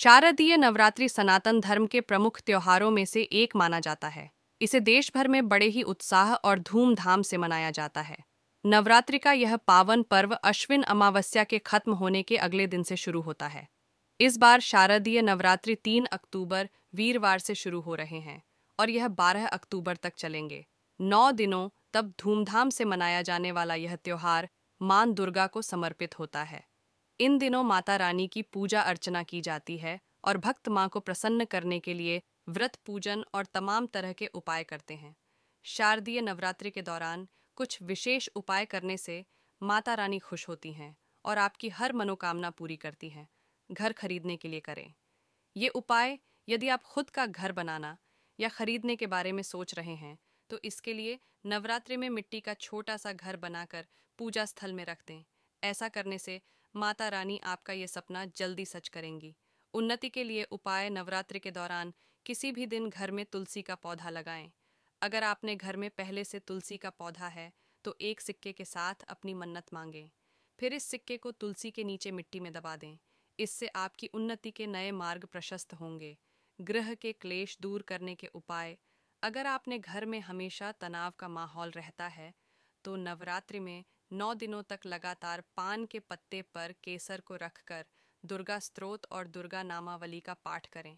शारदीय नवरात्रि सनातन धर्म के प्रमुख त्योहारों में से एक माना जाता है इसे देश भर में बड़े ही उत्साह और धूमधाम से मनाया जाता है नवरात्रि का यह पावन पर्व अश्विन अमावस्या के खत्म होने के अगले दिन से शुरू होता है इस बार शारदीय नवरात्रि तीन अक्टूबर वीरवार से शुरू हो रहे हैं और यह बारह अक्टूबर तक चलेंगे नौ दिनों तब धूमधाम से मनाया जाने वाला यह त्यौहार मान दुर्गा को समर्पित होता है इन दिनों माता रानी की पूजा अर्चना की जाती है और भक्त माँ को प्रसन्न करने के लिए व्रत पूजन और तमाम तरह के उपाय करते हैं शारदीय नवरात्रि के दौरान कुछ विशेष उपाय करने से माता रानी खुश होती हैं और आपकी हर मनोकामना पूरी करती हैं घर खरीदने के लिए करें ये उपाय यदि आप खुद का घर बनाना या खरीदने के बारे में सोच रहे हैं तो इसके लिए नवरात्रि में मिट्टी का छोटा सा घर बनाकर पूजा स्थल में रख दें ऐसा करने से माता रानी आपका ये सपना जल्दी सच करेंगी उन्नति के लिए उपाय नवरात्रि के दौरान किसी भी दिन घर में तुलसी का पौधा लगाएं अगर आपने घर में पहले से तुलसी का पौधा है तो एक सिक्के के साथ अपनी मन्नत मांगें फिर इस सिक्के को तुलसी के नीचे मिट्टी में दबा दें इससे आपकी उन्नति के नए मार्ग प्रशस्त होंगे ग्रह के क्लेश दूर करने के उपाय अगर आपने घर में हमेशा तनाव का माहौल रहता है तो नवरात्रि में नौ दिनों तक लगातार पान के पत्ते पर केसर को रखकर दुर्गा स्त्रोत और दुर्गा नामावली का पाठ करें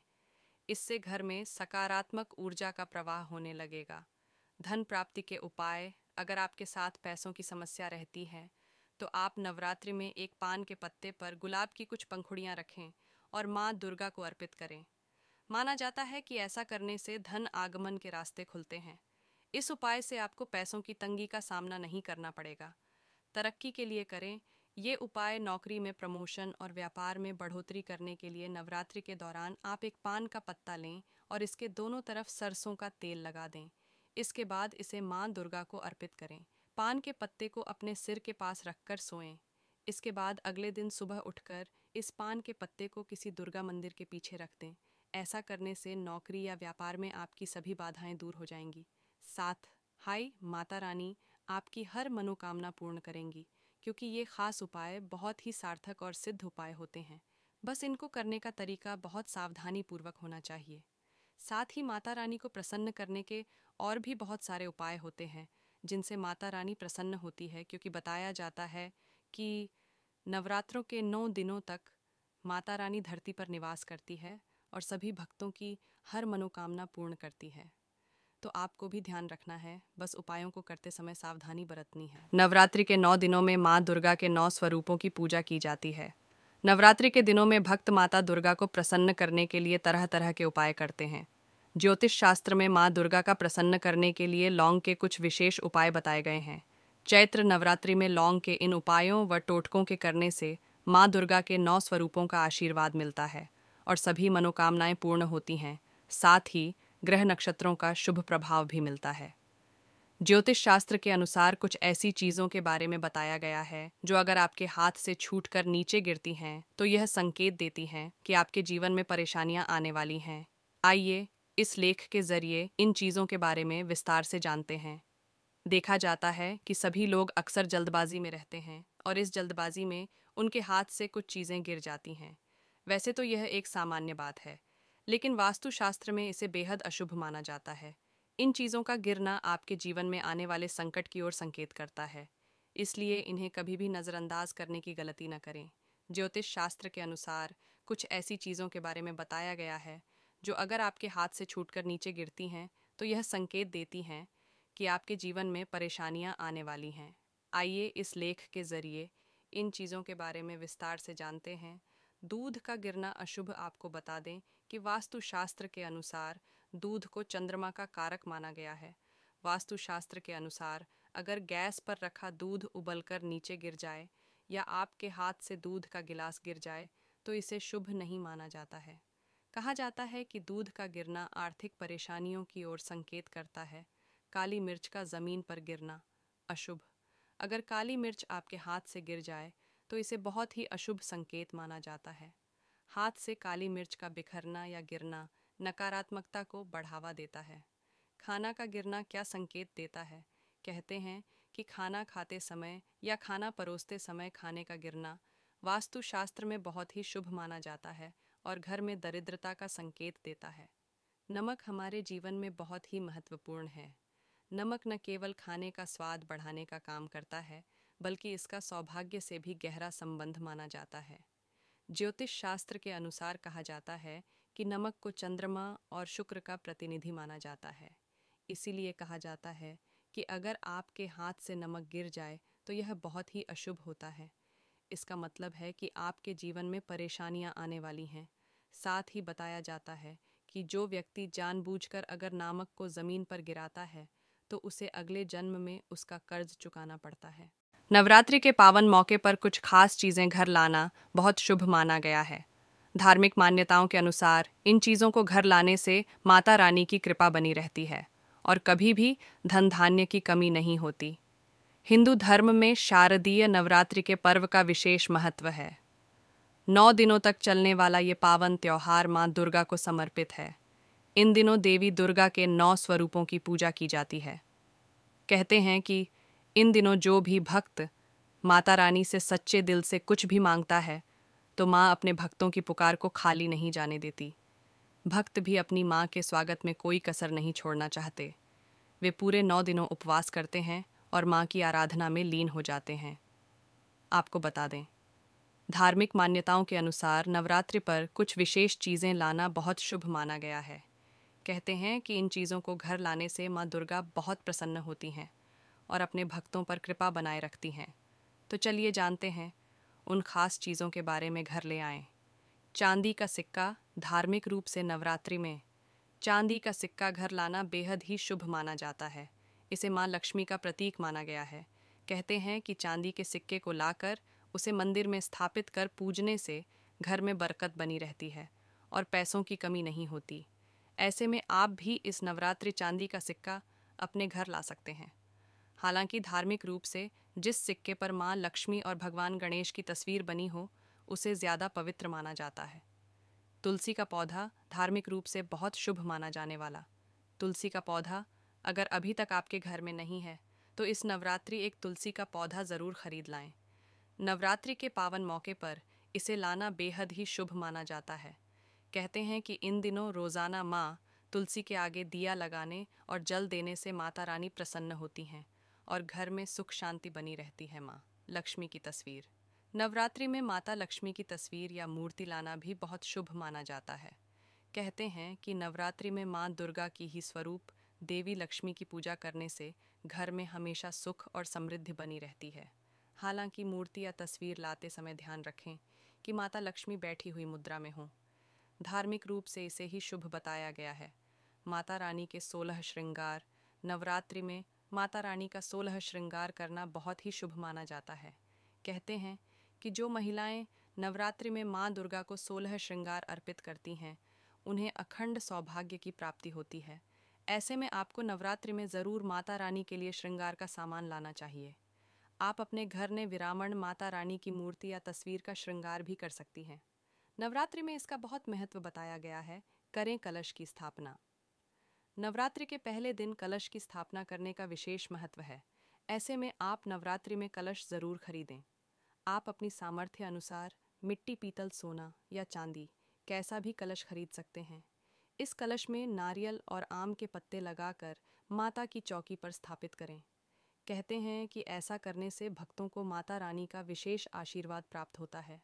इससे घर में सकारात्मक ऊर्जा का प्रवाह होने लगेगा धन प्राप्ति के उपाय अगर आपके साथ पैसों की समस्या रहती है तो आप नवरात्रि में एक पान के पत्ते पर गुलाब की कुछ पंखुड़ियाँ रखें और माँ दुर्गा को अर्पित करें माना जाता है कि ऐसा करने से धन आगमन के रास्ते खुलते हैं इस उपाय से आपको पैसों की तंगी का सामना नहीं करना पड़ेगा तरक्की के लिए करें ये उपाय नौकरी में प्रमोशन और व्यापार में बढ़ोतरी करने के लिए नवरात्रि के दौरान आप एक पान का पत्ता लें और इसके दोनों तरफ सरसों का तेल लगा दें इसके बाद इसे मां दुर्गा को अर्पित करें पान के पत्ते को अपने सिर के पास रखकर सोएं इसके बाद अगले दिन सुबह उठकर इस पान के पत्ते को किसी दुर्गा मंदिर के पीछे रख दें ऐसा करने से नौकरी या व्यापार में आपकी सभी बाधाएं दूर हो जाएंगी साथ हाय माता रानी आपकी हर मनोकामना पूर्ण करेंगी क्योंकि ये खास उपाय बहुत ही सार्थक और सिद्ध उपाय होते हैं बस इनको करने का तरीका बहुत सावधानी पूर्वक होना चाहिए साथ ही माता रानी को प्रसन्न करने के और भी बहुत सारे उपाय होते हैं जिनसे माता रानी प्रसन्न होती है क्योंकि बताया जाता है कि नवरात्रों के नौ दिनों तक माता रानी धरती पर निवास करती है और सभी भक्तों की हर मनोकामना पूर्ण करती है तो आपको भी ध्यान रखना है बस उपायों को करते समय सावधानी बरतनी है नवरात्रि के नौ दिनों में माँ दुर्गा के नौ स्वरूपों की पूजा की जाती है नवरात्रि के दिनों में भक्त माता दुर्गा को प्रसन्न करने के लिए तरह तरह के उपाय करते हैं ज्योतिष शास्त्र में माँ दुर्गा का प्रसन्न करने के लिए लौंग के कुछ विशेष उपाय बताए गए हैं चैत्र नवरात्रि में लौंग के इन उपायों व टोटकों के करने से माँ दुर्गा के नौ स्वरूपों का आशीर्वाद मिलता है और सभी मनोकामनाएं पूर्ण होती हैं साथ ही ग्रह नक्षत्रों का शुभ प्रभाव भी मिलता है ज्योतिष शास्त्र के अनुसार कुछ ऐसी चीज़ों के बारे में बताया गया है जो अगर आपके हाथ से छूट कर नीचे गिरती हैं तो यह संकेत देती हैं कि आपके जीवन में परेशानियां आने वाली हैं आइए इस लेख के जरिए इन चीज़ों के बारे में विस्तार से जानते हैं देखा जाता है कि सभी लोग अक्सर जल्दबाजी में रहते हैं और इस जल्दबाजी में उनके हाथ से कुछ चीज़ें गिर जाती हैं वैसे तो यह एक सामान्य बात है लेकिन वास्तुशास्त्र में इसे बेहद अशुभ माना जाता है इन चीज़ों का गिरना आपके जीवन में आने वाले संकट की ओर संकेत करता है इसलिए इन्हें कभी भी नज़रअंदाज करने की गलती न करें ज्योतिष शास्त्र के अनुसार कुछ ऐसी चीज़ों के बारे में बताया गया है जो अगर आपके हाथ से छूटकर नीचे गिरती हैं तो यह संकेत देती हैं कि आपके जीवन में परेशानियां आने वाली हैं आइए इस लेख के ज़रिए इन चीज़ों के बारे में विस्तार से जानते हैं दूध का गिरना अशुभ आपको बता दें कि वास्तुशास्त्र के अनुसार दूध को चंद्रमा का कारक माना गया है वास्तुशास्त्र के अनुसार अगर गैस पर रखा दूध उबलकर नीचे गिर जाए या आपके हाथ से दूध का गिलास गिर जाए तो इसे शुभ नहीं माना जाता है कहा जाता है कि दूध का गिरना आर्थिक परेशानियों की ओर संकेत करता है काली मिर्च का ज़मीन पर गिरना अशुभ अगर काली मिर्च आपके हाथ से गिर जाए तो इसे बहुत ही अशुभ संकेत माना जाता है हाथ से काली मिर्च का बिखरना या गिरना नकारात्मकता को बढ़ावा देता है खाना का गिरना क्या संकेत देता है कहते हैं कि खाना खाते समय या खाना परोसते समय खाने का गिरना वास्तुशास्त्र में बहुत ही शुभ माना जाता है और घर में दरिद्रता का संकेत देता है नमक हमारे जीवन में बहुत ही महत्वपूर्ण है नमक न केवल खाने का स्वाद बढ़ाने का काम करता है बल्कि इसका सौभाग्य से भी गहरा संबंध माना जाता है ज्योतिष शास्त्र के अनुसार कहा जाता है कि नमक को चंद्रमा और शुक्र का प्रतिनिधि माना जाता है इसीलिए कहा जाता है कि अगर आपके हाथ से नमक गिर जाए तो यह बहुत ही अशुभ होता है इसका मतलब है कि आपके जीवन में परेशानियां आने वाली हैं साथ ही बताया जाता है कि जो व्यक्ति जानबूझकर अगर नमक को ज़मीन पर गिराता है तो उसे अगले जन्म में उसका कर्ज चुकाना पड़ता है नवरात्रि के पावन मौके पर कुछ खास चीज़ें घर लाना बहुत शुभ माना गया है धार्मिक मान्यताओं के अनुसार इन चीज़ों को घर लाने से माता रानी की कृपा बनी रहती है और कभी भी धन धान्य की कमी नहीं होती हिंदू धर्म में शारदीय नवरात्रि के पर्व का विशेष महत्व है नौ दिनों तक चलने वाला ये पावन त्यौहार माँ दुर्गा को समर्पित है इन दिनों देवी दुर्गा के नौ स्वरूपों की पूजा की जाती है कहते हैं कि इन दिनों जो भी भक्त माता रानी से सच्चे दिल से कुछ भी मांगता है तो माँ अपने भक्तों की पुकार को खाली नहीं जाने देती भक्त भी अपनी माँ के स्वागत में कोई कसर नहीं छोड़ना चाहते वे पूरे नौ दिनों उपवास करते हैं और माँ की आराधना में लीन हो जाते हैं आपको बता दें धार्मिक मान्यताओं के अनुसार नवरात्रि पर कुछ विशेष चीज़ें लाना बहुत शुभ माना गया है कहते हैं कि इन चीज़ों को घर लाने से माँ दुर्गा बहुत प्रसन्न होती हैं और अपने भक्तों पर कृपा बनाए रखती हैं तो चलिए जानते हैं उन खास चीज़ों के बारे में घर ले आए चांदी का सिक्का धार्मिक रूप से नवरात्रि में चांदी का सिक्का घर लाना बेहद ही शुभ माना जाता है इसे माँ लक्ष्मी का प्रतीक माना गया है कहते हैं कि चांदी के सिक्के को लाकर उसे मंदिर में स्थापित कर पूजने से घर में बरकत बनी रहती है और पैसों की कमी नहीं होती ऐसे में आप भी इस नवरात्रि चांदी का सिक्का अपने घर ला सकते हैं हालांकि धार्मिक रूप से जिस सिक्के पर माँ लक्ष्मी और भगवान गणेश की तस्वीर बनी हो उसे ज़्यादा पवित्र माना जाता है तुलसी का पौधा धार्मिक रूप से बहुत शुभ माना जाने वाला तुलसी का पौधा अगर अभी तक आपके घर में नहीं है तो इस नवरात्रि एक तुलसी का पौधा ज़रूर खरीद लाएं नवरात्रि के पावन मौके पर इसे लाना बेहद ही शुभ माना जाता है कहते हैं कि इन दिनों रोज़ाना माँ तुलसी के आगे दिया लगाने और जल देने से माता रानी प्रसन्न होती हैं और घर में सुख शांति बनी रहती है माँ लक्ष्मी की तस्वीर नवरात्रि में माता लक्ष्मी की तस्वीर या मूर्ति लाना भी बहुत शुभ माना जाता है कहते हैं कि नवरात्रि में माँ दुर्गा की ही स्वरूप देवी लक्ष्मी की पूजा करने से घर में हमेशा सुख और समृद्धि बनी रहती है हालांकि मूर्ति या तस्वीर लाते समय ध्यान रखें कि माता लक्ष्मी बैठी हुई मुद्रा में हों धार्मिक रूप से इसे ही शुभ बताया गया है माता रानी के सोलह श्रृंगार नवरात्रि में माता रानी का सोलह श्रृंगार करना बहुत ही शुभ माना जाता है कहते हैं कि जो महिलाएं नवरात्रि में माँ दुर्गा को सोलह श्रृंगार अर्पित करती हैं उन्हें अखंड सौभाग्य की प्राप्ति होती है ऐसे में आपको नवरात्रि में ज़रूर माता रानी के लिए श्रृंगार का सामान लाना चाहिए आप अपने घर में विरामण माता रानी की मूर्ति या तस्वीर का श्रृंगार भी कर सकती हैं नवरात्रि में इसका बहुत महत्व बताया गया है करें कलश की स्थापना नवरात्रि के पहले दिन कलश की स्थापना करने का विशेष महत्व है ऐसे में आप नवरात्रि में कलश ज़रूर खरीदें आप अपनी सामर्थ्य अनुसार मिट्टी पीतल सोना या चांदी कैसा भी कलश खरीद सकते हैं इस कलश में नारियल और आम के पत्ते लगाकर माता की चौकी पर स्थापित करें कहते हैं कि ऐसा करने से भक्तों को माता रानी का विशेष आशीर्वाद प्राप्त होता है